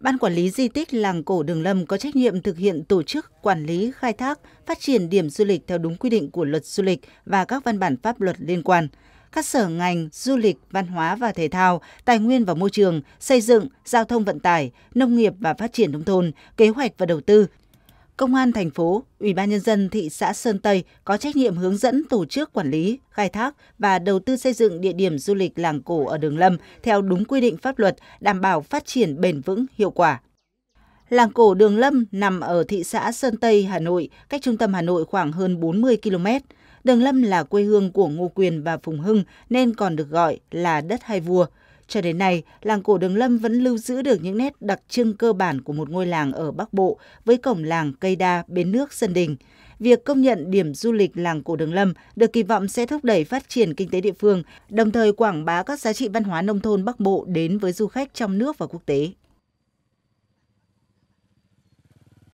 Ban quản lý di tích làng cổ Đường Lâm có trách nhiệm thực hiện tổ chức, quản lý, khai thác, phát triển điểm du lịch theo đúng quy định của luật du lịch và các văn bản pháp luật liên quan. Các sở ngành du lịch, văn hóa và thể thao, tài nguyên và môi trường, xây dựng, giao thông vận tải, nông nghiệp và phát triển nông thôn, kế hoạch và đầu tư Công an thành phố, Ủy ban nhân dân thị xã Sơn Tây có trách nhiệm hướng dẫn tổ chức quản lý, khai thác và đầu tư xây dựng địa điểm du lịch làng cổ ở Đường Lâm theo đúng quy định pháp luật, đảm bảo phát triển bền vững, hiệu quả. Làng cổ Đường Lâm nằm ở thị xã Sơn Tây, Hà Nội, cách trung tâm Hà Nội khoảng hơn 40 km. Đường Lâm là quê hương của Ngô Quyền và Phùng Hưng nên còn được gọi là đất hai vua – cho đến nay, làng cổ Đường Lâm vẫn lưu giữ được những nét đặc trưng cơ bản của một ngôi làng ở Bắc Bộ với cổng làng cây đa, bến nước, sân đình. Việc công nhận điểm du lịch làng cổ Đường Lâm được kỳ vọng sẽ thúc đẩy phát triển kinh tế địa phương, đồng thời quảng bá các giá trị văn hóa nông thôn Bắc Bộ đến với du khách trong nước và quốc tế.